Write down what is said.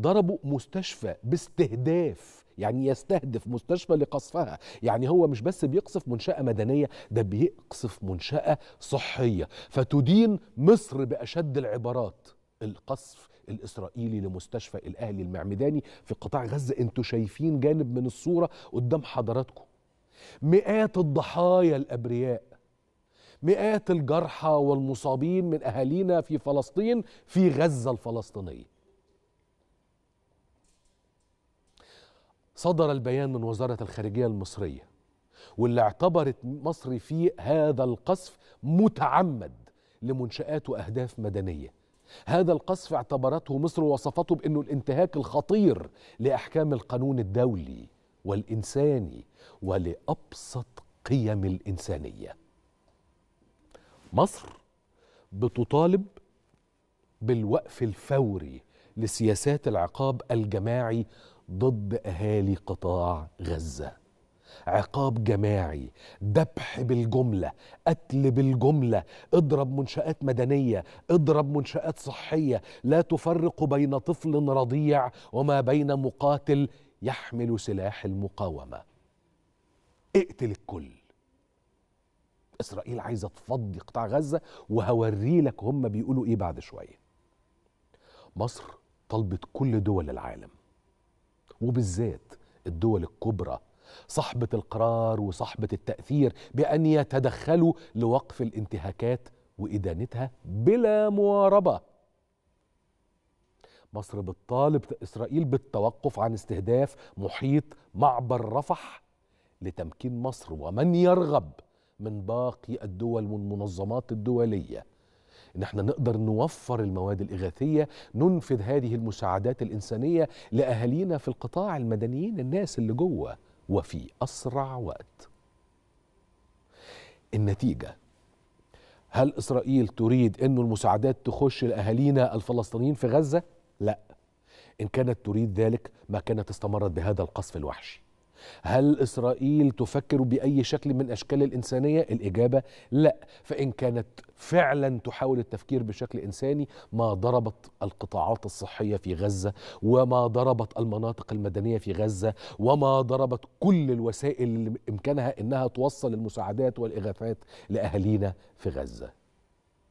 ضربوا مستشفى باستهداف يعني يستهدف مستشفى لقصفها يعني هو مش بس بيقصف منشأة مدنية ده بيقصف منشأة صحية فتدين مصر بأشد العبارات القصف الاسرائيلي لمستشفى الاهلي المعمداني في قطاع غزه انتوا شايفين جانب من الصوره قدام حضراتكم مئات الضحايا الابرياء مئات الجرحى والمصابين من اهالينا في فلسطين في غزه الفلسطينيه صدر البيان من وزارة الخارجية المصرية واللي اعتبرت مصر فيه هذا القصف متعمد لمنشآت وأهداف مدنية هذا القصف اعتبرته مصر ووصفته بأنه الانتهاك الخطير لأحكام القانون الدولي والإنساني ولأبسط قيم الإنسانية مصر بتطالب بالوقف الفوري لسياسات العقاب الجماعي ضد اهالي قطاع غزه عقاب جماعي ذبح بالجمله قتل بالجمله اضرب منشات مدنيه اضرب منشات صحيه لا تفرق بين طفل رضيع وما بين مقاتل يحمل سلاح المقاومه اقتل الكل اسرائيل عايزه تفضي قطاع غزه وهوري لك هم بيقولوا ايه بعد شويه مصر طلبت كل دول العالم وبالذات الدول الكبرى صحبة القرار وصحبة التأثير بأن يتدخلوا لوقف الانتهاكات وإدانتها بلا مواربة مصر بتطالب إسرائيل بالتوقف عن استهداف محيط معبر رفح لتمكين مصر ومن يرغب من باقي الدول والمنظمات الدولية ان احنا نقدر نوفر المواد الاغاثيه ننفذ هذه المساعدات الانسانيه لاهالينا في القطاع المدنيين الناس اللي جوه وفي اسرع وقت النتيجه هل اسرائيل تريد انه المساعدات تخش لاهالينا الفلسطينيين في غزه لا ان كانت تريد ذلك ما كانت استمرت بهذا القصف الوحشي هل إسرائيل تفكر بأي شكل من أشكال الإنسانية؟ الإجابة لا فإن كانت فعلا تحاول التفكير بشكل إنساني ما ضربت القطاعات الصحية في غزة وما ضربت المناطق المدنية في غزة وما ضربت كل الوسائل اللي إمكانها أنها توصل المساعدات والإغاثات لأهالينا في غزة